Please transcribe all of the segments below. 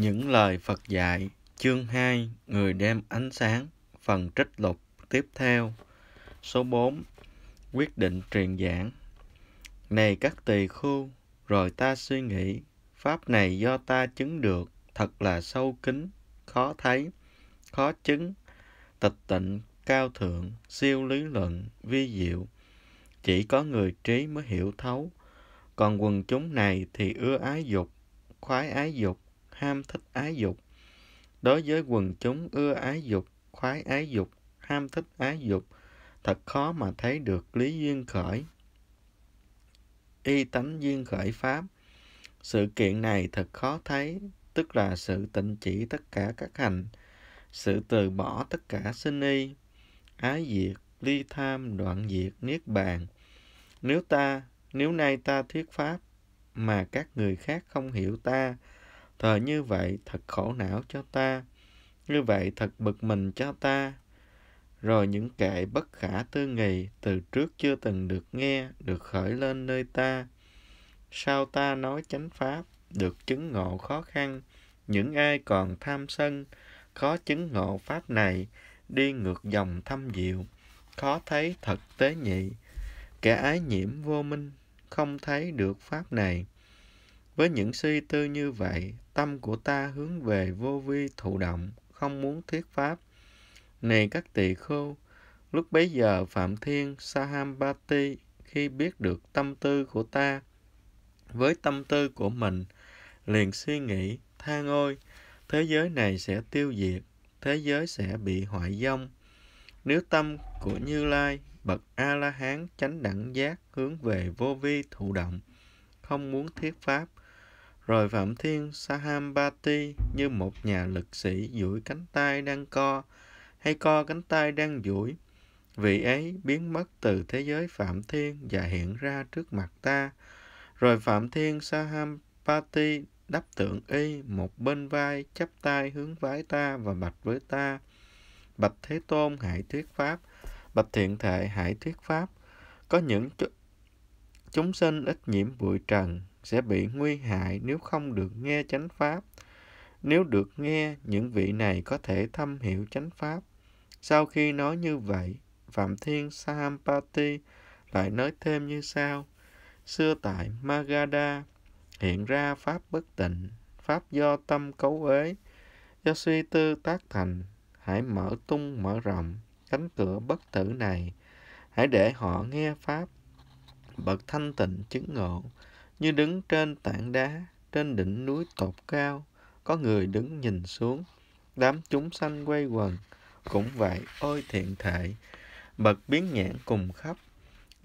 Những lời Phật dạy, chương 2, Người đem ánh sáng, phần trích lục tiếp theo. Số 4, quyết định truyền giảng. Này các tỳ khu, rồi ta suy nghĩ, Pháp này do ta chứng được, thật là sâu kín, khó thấy, khó chứng, tịch tịnh, cao thượng, siêu lý luận, vi diệu. Chỉ có người trí mới hiểu thấu, còn quần chúng này thì ưa ái dục, khoái ái dục, ham thích ái dục. Đối với quần chúng ưa ái dục, khoái ái dục, ham thích ái dục, thật khó mà thấy được lý duyên khởi. Y tánh duyên khởi pháp. Sự kiện này thật khó thấy, tức là sự tịnh chỉ tất cả các hành, sự từ bỏ tất cả sinh y, ái diệt, ly tham, đoạn diệt, niết bàn. Nếu ta, nếu nay ta thuyết pháp mà các người khác không hiểu ta, Thờ như vậy thật khổ não cho ta, như vậy thật bực mình cho ta. Rồi những kệ bất khả tư nghị từ trước chưa từng được nghe được khởi lên nơi ta. Sao ta nói chánh pháp, được chứng ngộ khó khăn, những ai còn tham sân, khó chứng ngộ pháp này, đi ngược dòng thâm diệu, khó thấy thật tế nhị. Kẻ ái nhiễm vô minh, không thấy được pháp này. Với những suy tư như vậy, tâm của ta hướng về vô vi thụ động, không muốn thuyết pháp. Này các tỳ khô lúc bấy giờ Phạm Thiên Sahambati khi biết được tâm tư của ta, với tâm tư của mình, liền suy nghĩ, than ôi, thế giới này sẽ tiêu diệt, thế giới sẽ bị hoại vong. Nếu tâm của Như Lai, bậc A-la-hán chánh đẳng giác hướng về vô vi thụ động, không muốn thiết pháp, rồi Phạm Thiên Sahambati như một nhà lực sĩ duỗi cánh tay đang co, hay co cánh tay đang duỗi. Vị ấy biến mất từ thế giới Phạm Thiên và hiện ra trước mặt ta. Rồi Phạm Thiên Sahambati đắp tượng y một bên vai chắp tay hướng vái ta và bạch với ta bạch thế tôn hãy thuyết pháp bạch thiện thệ hãy thuyết pháp có những ch- chúng sinh ít nhiễm bụi trần sẽ bị nguy hại nếu không được nghe chánh pháp. Nếu được nghe, những vị này có thể thâm hiểu chánh pháp. Sau khi nói như vậy, Phạm Thiên Sahampati lại nói thêm như sau. Xưa tại Magada hiện ra pháp bất tịnh, pháp do tâm cấu uế, do suy tư tác thành, hãy mở tung mở rộng cánh cửa bất tử này, hãy để họ nghe pháp, bậc thanh tịnh chứng ngộ như đứng trên tảng đá trên đỉnh núi tột cao có người đứng nhìn xuống đám chúng sanh quay quần cũng vậy ôi thiện thệ bậc biến nhãn cùng khắp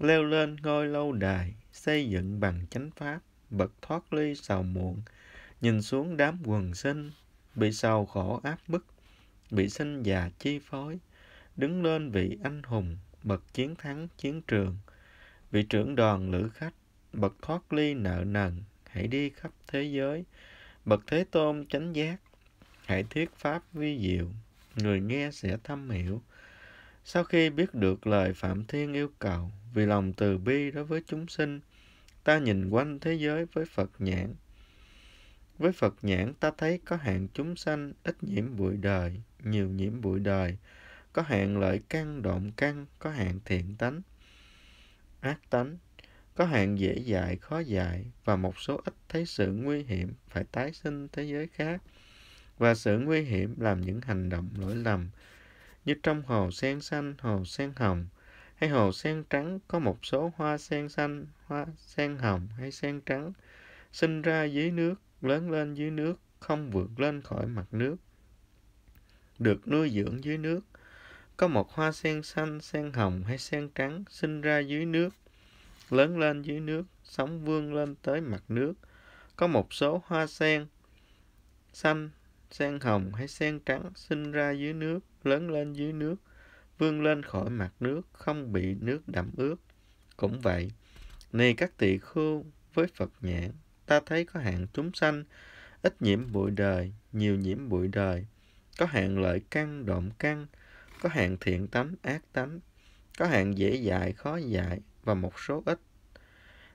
leo lên ngôi lâu đài xây dựng bằng chánh pháp bậc thoát ly sầu muộn nhìn xuống đám quần sinh bị sầu khổ áp bức bị sinh già chi phối đứng lên vị anh hùng bậc chiến thắng chiến trường vị trưởng đoàn lữ khách bậc thoát ly nợ nần hãy đi khắp thế giới bậc thế tôn chánh giác hãy thuyết pháp vi diệu người nghe sẽ thâm hiểu sau khi biết được lời phạm thiên yêu cầu vì lòng từ bi đối với chúng sinh ta nhìn quanh thế giới với phật nhãn với phật nhãn ta thấy có hạng chúng sanh ít nhiễm bụi đời nhiều nhiễm bụi đời có hạng lợi căn động căn có hạng thiện tánh ác tánh có hạn dễ dạy, khó dạy và một số ít thấy sự nguy hiểm phải tái sinh thế giới khác và sự nguy hiểm làm những hành động lỗi lầm như trong hồ sen xanh, hồ sen hồng hay hồ sen trắng có một số hoa sen xanh, hoa sen hồng hay sen trắng sinh ra dưới nước, lớn lên dưới nước, không vượt lên khỏi mặt nước. Được nuôi dưỡng dưới nước, có một hoa sen xanh, sen hồng hay sen trắng sinh ra dưới nước, lớn lên dưới nước, sóng vươn lên tới mặt nước. Có một số hoa sen xanh, sen hồng hay sen trắng sinh ra dưới nước, lớn lên dưới nước, vươn lên khỏi mặt nước, không bị nước đậm ướt. Cũng vậy, này các tỳ khưu với Phật nhãn, ta thấy có hạng chúng sanh, ít nhiễm bụi đời, nhiều nhiễm bụi đời, có hạng lợi căn, độn căn, có hạng thiện tánh, ác tánh, có hạng dễ dạy, khó dạy, và một số ít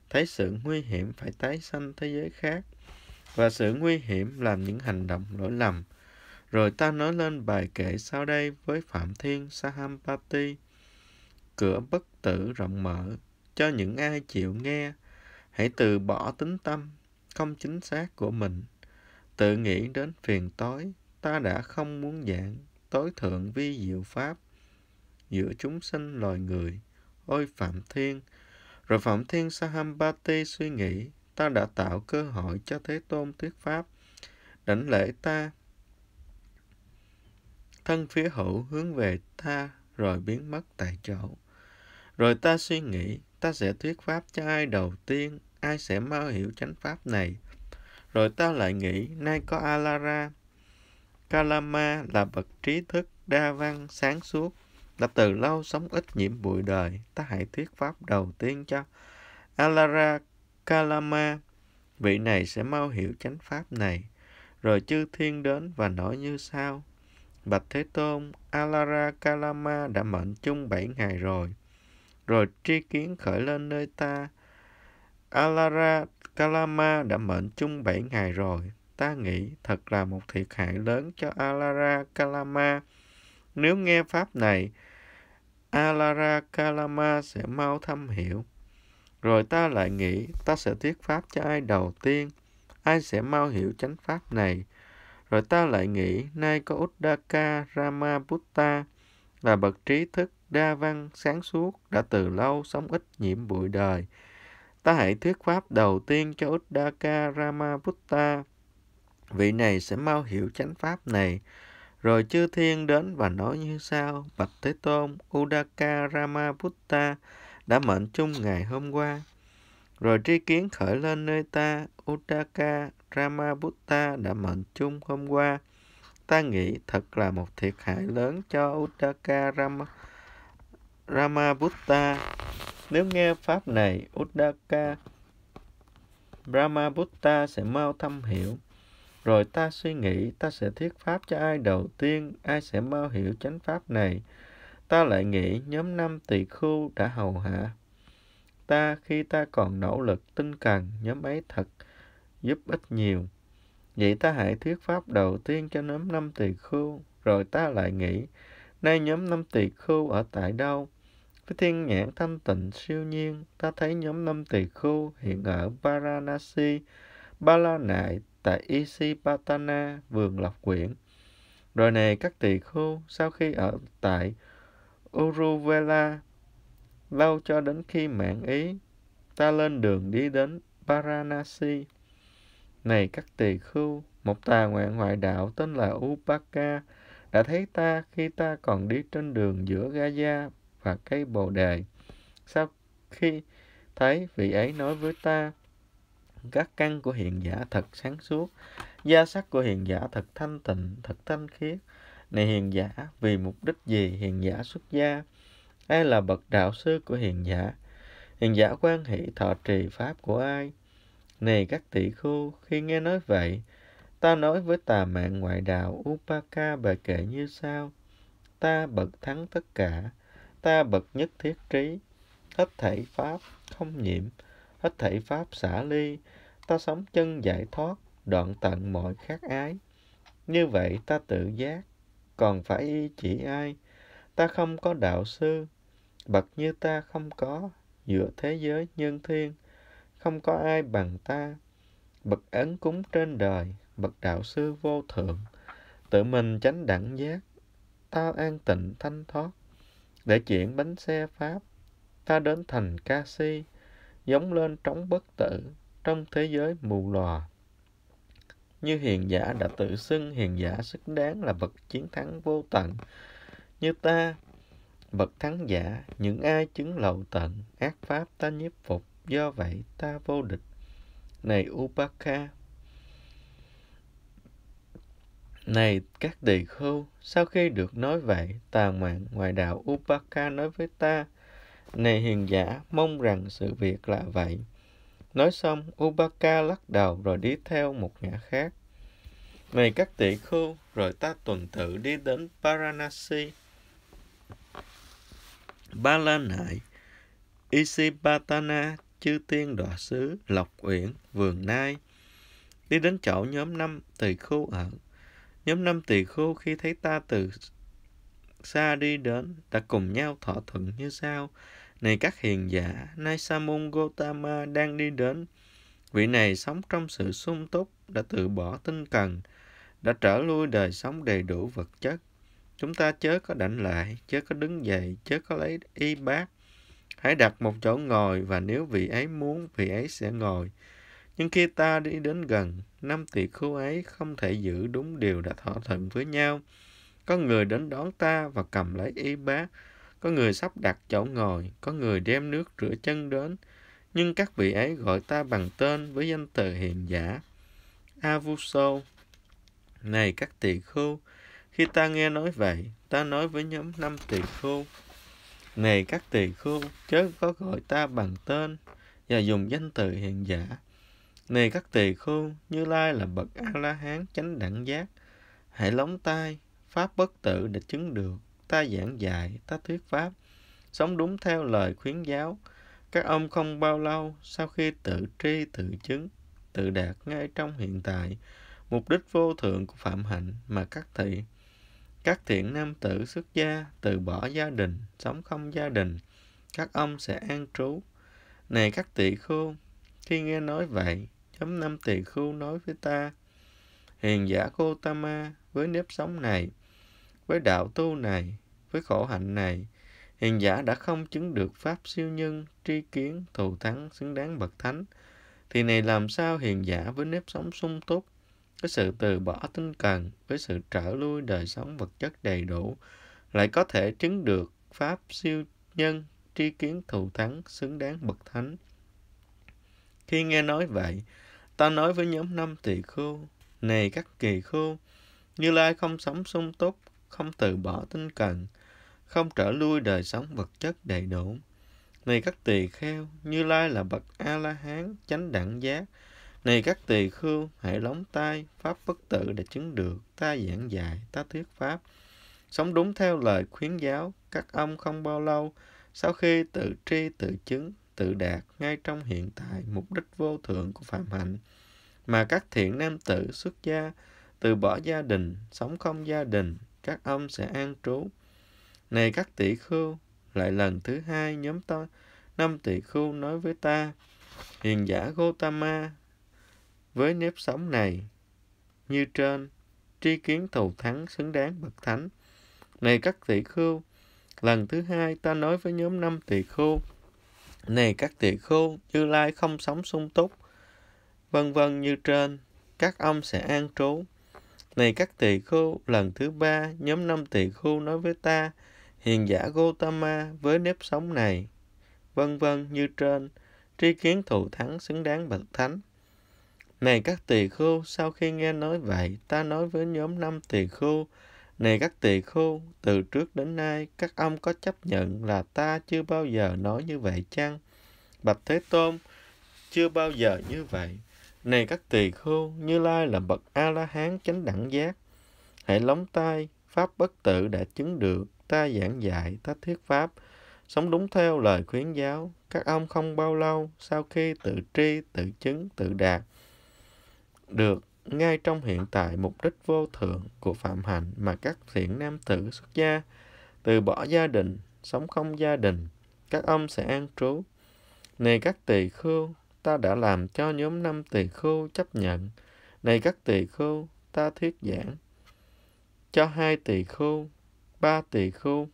thấy sự nguy hiểm phải tái sanh thế giới khác và sự nguy hiểm làm những hành động lỗi lầm. Rồi ta nói lên bài kệ sau đây với Phạm Thiên Sahampati. Cửa bất tử rộng mở cho những ai chịu nghe. Hãy từ bỏ tính tâm, không chính xác của mình. Tự nghĩ đến phiền tối, ta đã không muốn giảng tối thượng vi diệu pháp giữa chúng sinh loài người ôi Phạm Thiên. Rồi Phạm Thiên Sahambati suy nghĩ, ta đã tạo cơ hội cho Thế Tôn thuyết pháp. Đảnh lễ ta, thân phía hữu hướng về ta rồi biến mất tại chỗ. Rồi ta suy nghĩ, ta sẽ thuyết pháp cho ai đầu tiên, ai sẽ mau hiểu chánh pháp này. Rồi ta lại nghĩ, nay có Alara, Kalama là bậc trí thức, đa văn, sáng suốt, đã từ lâu sống ít nhiễm bụi đời ta hãy thuyết pháp đầu tiên cho Alara Kalama vị này sẽ mau hiểu chánh pháp này rồi chư thiên đến và nói như sau Bạch Thế Tôn, Alara Kalama đã mệnh chung bảy ngày rồi. Rồi tri kiến khởi lên nơi ta. Alara Kalama đã mệnh chung bảy ngày rồi. Ta nghĩ thật là một thiệt hại lớn cho Alara Kalama. Nếu nghe pháp này, Alara Kalama sẽ mau thâm hiểu. Rồi ta lại nghĩ ta sẽ thuyết pháp cho ai đầu tiên, ai sẽ mau hiểu chánh pháp này. Rồi ta lại nghĩ nay có Uddaka Ramabutta là bậc trí thức, đa văn, sáng suốt, đã từ lâu sống ít nhiễm bụi đời. Ta hãy thuyết pháp đầu tiên cho Uddaka Ramabutta. Vị này sẽ mau hiểu chánh pháp này rồi chư thiên đến và nói như sau, Bạch Thế Tôn, Udaka Ramaputta đã mệnh chung ngày hôm qua. Rồi tri kiến khởi lên nơi ta, Udaka Ramaputta đã mệnh chung hôm qua. Ta nghĩ thật là một thiệt hại lớn cho Udaka Ram Ramaputta. Nếu nghe pháp này, Udaka Ramaputta sẽ mau thâm hiểu rồi ta suy nghĩ ta sẽ thuyết pháp cho ai đầu tiên, ai sẽ mau hiểu chánh pháp này. Ta lại nghĩ nhóm năm tỳ khu đã hầu hạ. Ta khi ta còn nỗ lực tinh cần, nhóm ấy thật giúp ích nhiều. Vậy ta hãy thuyết pháp đầu tiên cho nhóm năm tỳ khu, rồi ta lại nghĩ, nay nhóm năm tỳ khu ở tại đâu? Với thiên nhãn thanh tịnh siêu nhiên, ta thấy nhóm năm tỳ khu hiện ở Varanasi, Ba La Nại, tại Isipatana, vườn Lộc Quyển. Rồi này các tỳ khưu sau khi ở tại Uruvela lâu cho đến khi mạng ý ta lên đường đi đến Varanasi. Này các tỳ khưu, một tà ngoạn ngoại đạo tên là Upaka đã thấy ta khi ta còn đi trên đường giữa Gaza và cây Bồ Đề. Sau khi thấy vị ấy nói với ta, các căn của hiện giả thật sáng suốt gia sắc của hiện giả thật thanh tịnh thật thanh khiết này hiền giả vì mục đích gì hiền giả xuất gia ai là bậc đạo sư của hiền giả hiền giả quan hệ thọ trì pháp của ai này các tỷ khu khi nghe nói vậy ta nói với tà mạng ngoại đạo upaka bà kệ như sau ta bậc thắng tất cả ta bậc nhất thiết trí hết thảy pháp không nhiễm hết thảy pháp xả ly, ta sống chân giải thoát, đoạn tận mọi khát ái. Như vậy ta tự giác, còn phải y chỉ ai? Ta không có đạo sư, bậc như ta không có, giữa thế giới nhân thiên, không có ai bằng ta. Bậc ấn cúng trên đời, bậc đạo sư vô thượng, tự mình tránh đẳng giác, ta an tịnh thanh thoát. Để chuyển bánh xe Pháp, ta đến thành ca si, giống lên trống bất tử trong thế giới mù lòa. Như hiền giả đã tự xưng hiền giả xứng đáng là vật chiến thắng vô tận. Như ta, vật thắng giả, những ai chứng lậu tận, ác pháp ta nhiếp phục, do vậy ta vô địch. Này Upaka, này các tỳ khưu, sau khi được nói vậy, tà mạng ngoại đạo Upaka nói với ta, này hiền giả, mong rằng sự việc là vậy. Nói xong, Ubaka lắc đầu rồi đi theo một ngã khác. Này các tỷ khu, rồi ta tuần tự đi đến Paranasi, Ba La Nại, Isibatana, Chư Tiên Đọa Sứ, Lộc Uyển, Vườn Nai. Đi đến chỗ nhóm năm tỳ khu ở. Nhóm năm tỳ khu khi thấy ta từ xa đi đến đã cùng nhau thỏa thuận như sau này các hiền giả nay Sa Samon Gotama đang đi đến vị này sống trong sự sung túc đã từ bỏ tinh cần đã trở lui đời sống đầy đủ vật chất chúng ta chớ có đảnh lại chớ có đứng dậy chớ có lấy y bát hãy đặt một chỗ ngồi và nếu vị ấy muốn vị ấy sẽ ngồi nhưng khi ta đi đến gần năm tỷ khu ấy không thể giữ đúng điều đã thỏa thuận với nhau có người đến đón ta và cầm lấy y bá. Có người sắp đặt chỗ ngồi, có người đem nước rửa chân đến. Nhưng các vị ấy gọi ta bằng tên với danh từ hiền giả. Avuso Này các tỳ khưu, khi ta nghe nói vậy, ta nói với nhóm năm tỳ khưu. Này các tỳ khưu, chớ có gọi ta bằng tên và dùng danh từ hiền giả. Này các tỳ khưu, Như Lai là bậc A-la-hán chánh đẳng giác. Hãy lóng tai, pháp bất tự để chứng được ta giảng dạy ta thuyết pháp sống đúng theo lời khuyến giáo các ông không bao lâu sau khi tự tri tự chứng tự đạt ngay trong hiện tại mục đích vô thượng của phạm hạnh mà các thị các thiện nam tử xuất gia từ bỏ gia đình sống không gia đình các ông sẽ an trú này các tỳ khưu khi nghe nói vậy chấm năm tỳ khưu nói với ta hiền giả cô Gotama với nếp sống này, với đạo tu này, với khổ hạnh này, hiền giả đã không chứng được pháp siêu nhân, tri kiến, thù thắng, xứng đáng bậc thánh, thì này làm sao hiền giả với nếp sống sung túc, với sự từ bỏ tinh cần, với sự trở lui đời sống vật chất đầy đủ, lại có thể chứng được pháp siêu nhân, tri kiến thù thắng, xứng đáng bậc thánh. Khi nghe nói vậy, ta nói với nhóm năm tỳ khưu, này các kỳ khưu như lai không sống sung túc không từ bỏ tinh cần không trở lui đời sống vật chất đầy đủ này các tỳ kheo như lai là bậc a la hán chánh đẳng giác này các tỳ khưu hãy lóng tai pháp bất tự để chứng được ta giảng dạy ta thuyết pháp sống đúng theo lời khuyến giáo các ông không bao lâu sau khi tự tri tự chứng tự đạt ngay trong hiện tại mục đích vô thượng của phạm hạnh mà các thiện nam tử xuất gia từ bỏ gia đình sống không gia đình các ông sẽ an trú này các tỷ khưu lại lần thứ hai nhóm ta năm tỷ khưu nói với ta hiền giả Gotama với nếp sống này như trên tri kiến thù thắng xứng đáng bậc thánh này các tỷ khưu lần thứ hai ta nói với nhóm năm tỷ khưu này các tỷ khưu như lai không sống sung túc vân vân như trên. Các ông sẽ an trú. Này các tỳ khu lần thứ ba, nhóm năm tỳ khu nói với ta, hiền giả Gotama với nếp sống này, vân vân như trên, tri kiến thủ thắng xứng đáng bậc thánh. Này các tỳ khu sau khi nghe nói vậy, ta nói với nhóm năm tỳ khu này các tỳ khu từ trước đến nay, các ông có chấp nhận là ta chưa bao giờ nói như vậy chăng? Bạch Thế Tôn, chưa bao giờ như vậy. Này các tỳ khưu, Như Lai là bậc A-la-hán chánh đẳng giác. Hãy lóng tai Pháp bất tử đã chứng được, ta giảng dạy, ta thuyết Pháp, sống đúng theo lời khuyến giáo. Các ông không bao lâu sau khi tự tri, tự chứng, tự đạt, được ngay trong hiện tại mục đích vô thượng của phạm hạnh mà các thiện nam tử xuất gia, từ bỏ gia đình, sống không gia đình, các ông sẽ an trú. Này các tỳ khưu, ta đã làm cho nhóm năm tỳ khưu chấp nhận. Này các tỳ khưu, ta thuyết giảng. Cho hai tỳ khưu, ba tỳ khưu,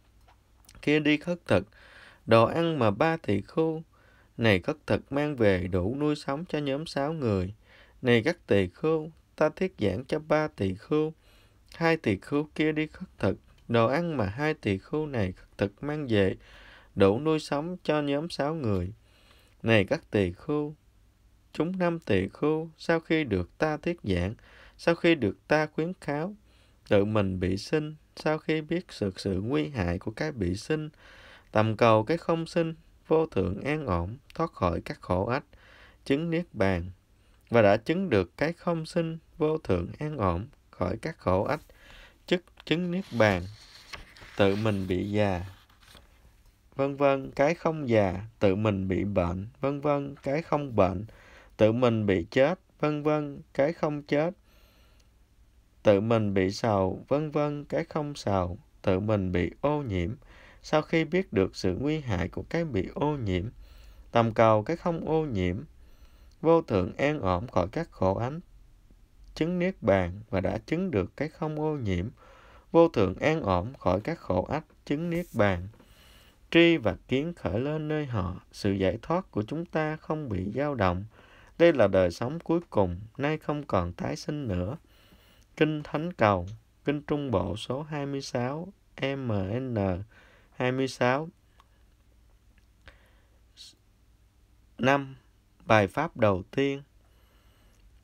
kia đi khất thực, đồ ăn mà ba tỳ khưu, này khất thực mang về đủ nuôi sống cho nhóm sáu người. Này các tỳ khưu, ta thuyết giảng cho ba tỳ khưu, hai tỳ khưu kia đi khất thực, đồ ăn mà hai tỳ khưu này khất thực mang về đủ nuôi sống cho nhóm sáu người. Này các tỳ khưu, chúng năm tỳ khưu sau khi được ta thuyết giảng, sau khi được ta khuyến kháo tự mình bị sinh, sau khi biết sự sự nguy hại của cái bị sinh, tầm cầu cái không sinh, vô thượng an ổn, thoát khỏi các khổ ách, chứng niết bàn, và đã chứng được cái không sinh, vô thượng an ổn, khỏi các khổ ách, chức chứng niết bàn, tự mình bị già, vân vân cái không già tự mình bị bệnh vân vân cái không bệnh tự mình bị chết, vân vân, cái không chết. Tự mình bị sầu, vân vân, cái không sầu, tự mình bị ô nhiễm. Sau khi biết được sự nguy hại của cái bị ô nhiễm, tầm cầu cái không ô nhiễm, vô thượng an ổn khỏi các khổ ánh, chứng niết bàn và đã chứng được cái không ô nhiễm, vô thượng an ổn khỏi các khổ ách, chứng niết bàn tri và kiến khởi lên nơi họ, sự giải thoát của chúng ta không bị dao động. Đây là đời sống cuối cùng, nay không còn tái sinh nữa. Kinh Thánh Cầu, Kinh Trung Bộ số 26, MN 26. 5. Bài pháp đầu tiên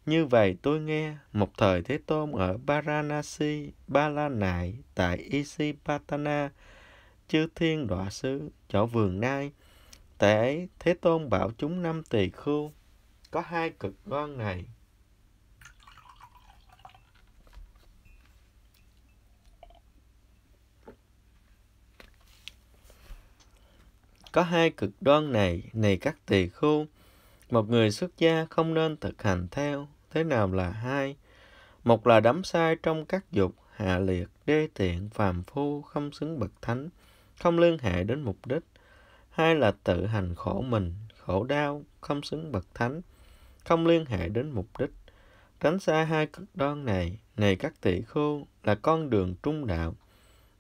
Như vậy tôi nghe, một thời Thế Tôn ở Varanasi, Ba La Nại, tại Isipatana, chư thiên đọa xứ, chỗ vườn nai. Tại ấy, Thế Tôn bảo chúng năm tỳ khưu có hai cực đoan này có hai cực đoan này này các tỳ khưu một người xuất gia không nên thực hành theo thế nào là hai một là đắm sai trong các dục hạ liệt đê tiện phàm phu không xứng bậc thánh không liên hệ đến mục đích hai là tự hành khổ mình khổ đau không xứng bậc thánh không liên hệ đến mục đích. Tránh xa hai cực đoan này, này các tỷ khô, là con đường trung đạo.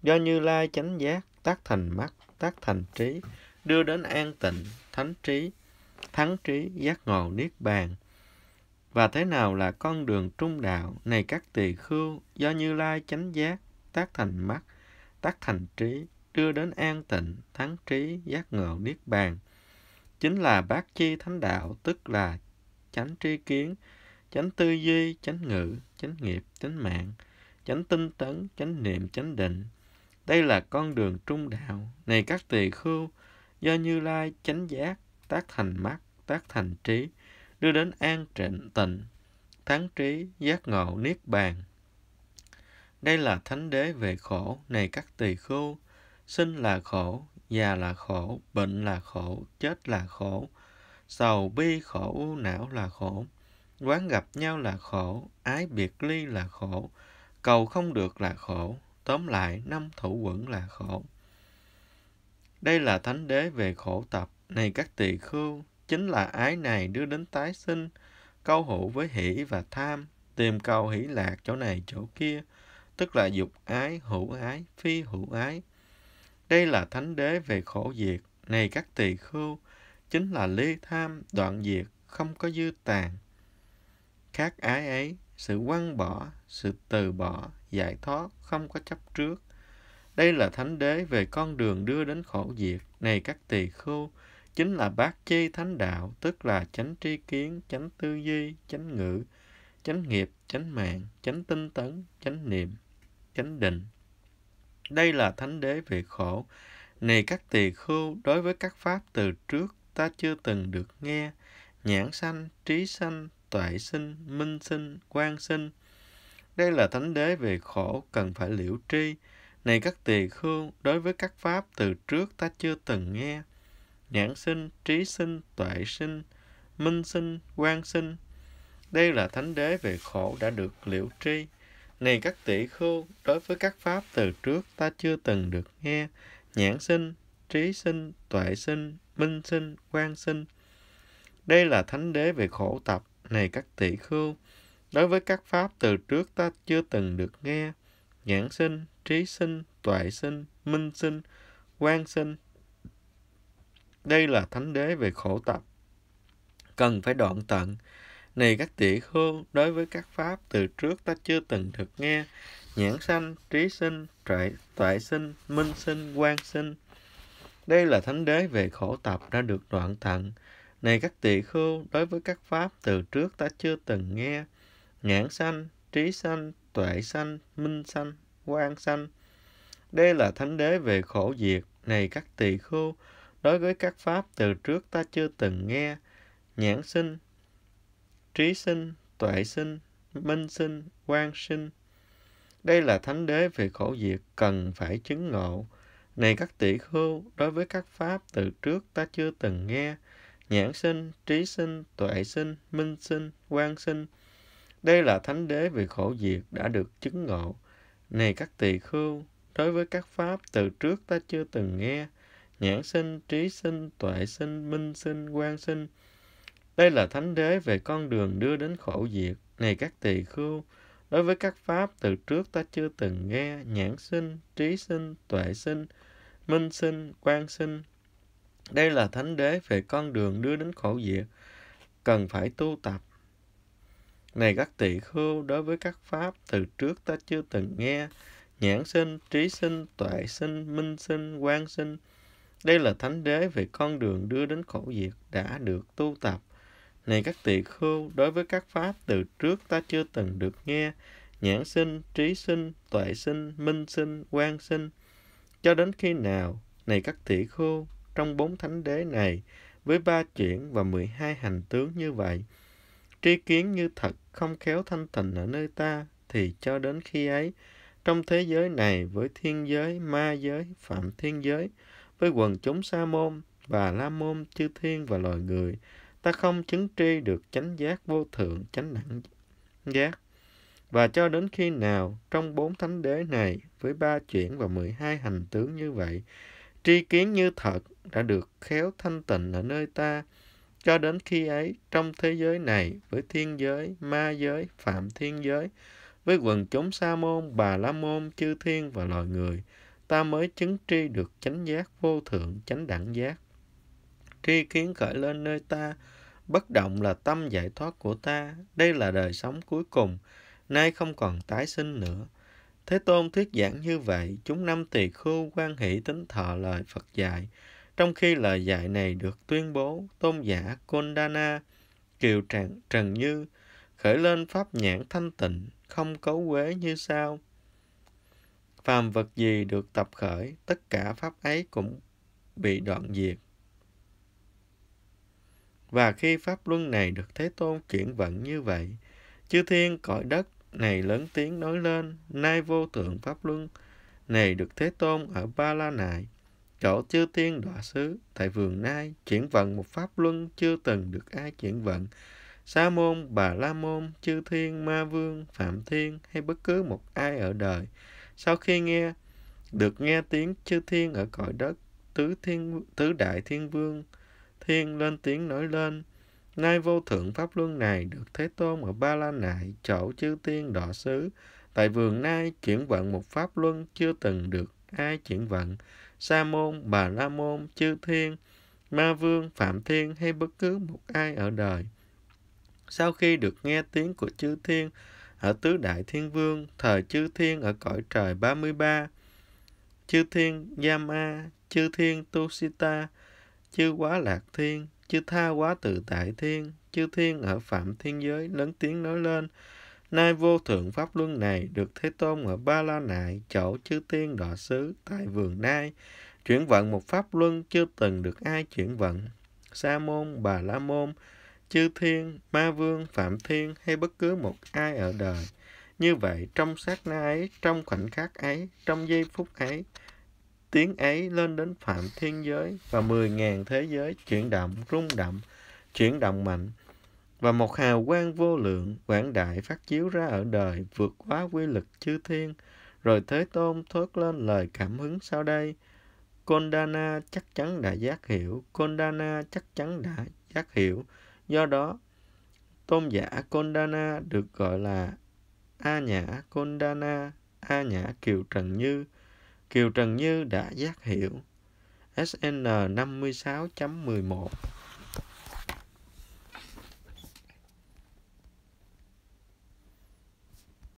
Do Như Lai chánh giác, tác thành mắt, tác thành trí, đưa đến an tịnh, thánh trí, thắng trí, giác ngộ niết bàn. Và thế nào là con đường trung đạo này các tỳ khưu do Như Lai chánh giác, tác thành mắt, tác thành trí, đưa đến an tịnh, thắng trí, giác ngộ niết bàn. Chính là bát chi thánh đạo, tức là chánh tri kiến chánh tư duy chánh ngữ chánh nghiệp chánh mạng chánh tinh tấn chánh niệm chánh định đây là con đường trung đạo này các tỳ khưu do như lai chánh giác tác thành mắt tác thành trí đưa đến an trịnh tịnh thắng trí giác ngộ niết bàn đây là thánh đế về khổ này các tỳ khưu sinh là khổ già là khổ bệnh là khổ chết là khổ sầu bi khổ não là khổ quán gặp nhau là khổ ái biệt ly là khổ cầu không được là khổ tóm lại năm thủ quẩn là khổ đây là thánh đế về khổ tập này các tỳ khưu chính là ái này đưa đến tái sinh câu hữu với hỷ và tham tìm cầu hỷ lạc chỗ này chỗ kia tức là dục ái hữu ái phi hữu ái đây là thánh đế về khổ diệt này các tỳ khưu chính là ly tham đoạn diệt không có dư tàn khác ái ấy sự quăng bỏ sự từ bỏ giải thoát không có chấp trước đây là thánh đế về con đường đưa đến khổ diệt này các tỳ khưu chính là bát chi thánh đạo tức là chánh tri kiến chánh tư duy chánh ngữ chánh nghiệp chánh mạng chánh tinh tấn chánh niệm chánh định đây là thánh đế về khổ này các tỳ khưu đối với các pháp từ trước ta chưa từng được nghe nhãn sanh trí sanh tuệ sinh minh sinh quan sinh đây là thánh đế về khổ cần phải liễu tri này các tỳ khưu đối với các pháp từ trước ta chưa từng nghe nhãn sinh trí sinh tuệ sinh minh sinh quan sinh đây là thánh đế về khổ đã được liễu tri này các tỷ khưu đối với các pháp từ trước ta chưa từng được nghe nhãn sinh trí sinh tuệ sinh minh sinh, quan sinh. Đây là thánh đế về khổ tập, này các tỷ khưu. Đối với các pháp từ trước ta chưa từng được nghe, nhãn sinh, trí sinh, tuệ sinh, minh sinh, quan sinh. Đây là thánh đế về khổ tập, cần phải đoạn tận. Này các tỷ khưu, đối với các pháp từ trước ta chưa từng được nghe, nhãn sanh, trí sinh, tuệ, tuệ sinh, minh sinh, quan sinh. Đây là thánh đế về khổ tập đã được đoạn tận. Này các tỳ khưu, đối với các pháp từ trước ta chưa từng nghe, nhãn sanh, trí sanh, tuệ sanh, minh sanh, quan sanh. Đây là thánh đế về khổ diệt. Này các tỳ khưu, đối với các pháp từ trước ta chưa từng nghe, nhãn sinh, trí sinh, tuệ sinh, minh sinh, quan sinh. Đây là thánh đế về khổ diệt cần phải chứng ngộ. Này các tỷ khưu, đối với các pháp từ trước ta chưa từng nghe, nhãn sinh, trí sinh, tuệ sinh, minh sinh, quan sinh. Đây là thánh đế vì khổ diệt đã được chứng ngộ. Này các tỳ khưu, đối với các pháp từ trước ta chưa từng nghe, nhãn sinh, trí sinh, tuệ sinh, minh sinh, quan sinh. Đây là thánh đế về con đường đưa đến khổ diệt. Này các tỳ khưu, đối với các pháp từ trước ta chưa từng nghe, nhãn sinh, trí sinh, tuệ sinh, minh sinh, quan sinh. Đây là thánh đế về con đường đưa đến khổ diệt, cần phải tu tập. Này các tỳ khưu, đối với các pháp từ trước ta chưa từng nghe, nhãn sinh, trí sinh, tuệ sinh, minh sinh, quan sinh. Đây là thánh đế về con đường đưa đến khổ diệt đã được tu tập. Này các tỳ khưu, đối với các pháp từ trước ta chưa từng được nghe, nhãn sinh, trí sinh, tuệ sinh, minh sinh, quan sinh. Cho đến khi nào, này các tỷ khô trong bốn thánh đế này, với ba chuyển và mười hai hành tướng như vậy, tri kiến như thật không khéo thanh tịnh ở nơi ta, thì cho đến khi ấy, trong thế giới này với thiên giới, ma giới, phạm thiên giới, với quần chúng sa môn và la môn chư thiên và loài người, ta không chứng tri được chánh giác vô thượng, chánh đẳng giác. Và cho đến khi nào trong bốn thánh đế này với ba chuyển và mười hai hành tướng như vậy, tri kiến như thật đã được khéo thanh tịnh ở nơi ta, cho đến khi ấy trong thế giới này với thiên giới, ma giới, phạm thiên giới, với quần chúng sa môn, bà la môn, chư thiên và loài người, ta mới chứng tri được chánh giác vô thượng, chánh đẳng giác. Tri kiến khởi lên nơi ta, bất động là tâm giải thoát của ta, đây là đời sống cuối cùng, nay không còn tái sinh nữa. Thế Tôn thuyết giảng như vậy, chúng năm tỳ khưu quan hỷ tính thọ lời Phật dạy, trong khi lời dạy này được tuyên bố, tôn giả Kondana, Kiều trạng Trần Như, khởi lên pháp nhãn thanh tịnh, không cấu quế như sao. Phàm vật gì được tập khởi, tất cả pháp ấy cũng bị đoạn diệt. Và khi pháp luân này được Thế Tôn chuyển vận như vậy, chư thiên cõi đất này lớn tiếng nói lên, nay vô thượng Pháp Luân, này được Thế Tôn ở Ba La Nại, chỗ chư tiên đọa xứ, tại vườn nay, chuyển vận một Pháp Luân chưa từng được ai chuyển vận. Sa môn, bà la môn, chư thiên, ma vương, phạm thiên hay bất cứ một ai ở đời. Sau khi nghe, được nghe tiếng chư thiên ở cõi đất, tứ, thiên, tứ đại thiên vương, thiên lên tiếng nổi lên, Nay vô thượng pháp luân này được Thế Tôn ở Ba La Nại, chỗ chư tiên đọ xứ. Tại vườn nay chuyển vận một pháp luân chưa từng được ai chuyển vận. Sa môn, Bà La môn, chư thiên, ma vương, phạm thiên hay bất cứ một ai ở đời. Sau khi được nghe tiếng của chư thiên ở tứ đại thiên vương, thời chư thiên ở cõi trời 33, chư thiên Yama, chư thiên Tusita, chư quá lạc thiên, chư tha quá tự tại thiên chư thiên ở phạm thiên giới lớn tiếng nói lên nay vô thượng pháp luân này được thế tôn ở ba la nại chỗ chư tiên đọa xứ tại vườn nai chuyển vận một pháp luân chưa từng được ai chuyển vận sa môn bà la môn chư thiên ma vương phạm thiên hay bất cứ một ai ở đời như vậy trong sát na ấy trong khoảnh khắc ấy trong giây phút ấy tiếng ấy lên đến phạm thiên giới và mười ngàn thế giới chuyển động, rung động, chuyển động mạnh. Và một hào quang vô lượng, quảng đại phát chiếu ra ở đời, vượt quá quy lực chư thiên. Rồi Thế Tôn thốt lên lời cảm hứng sau đây. Kondana chắc chắn đã giác hiểu, Kondana chắc chắn đã giác hiểu. Do đó, tôn giả Kondana được gọi là A Nhã Kondana, A Nhã Kiều Trần Như, Kiều Trần Như đã giác hiệu SN 56.11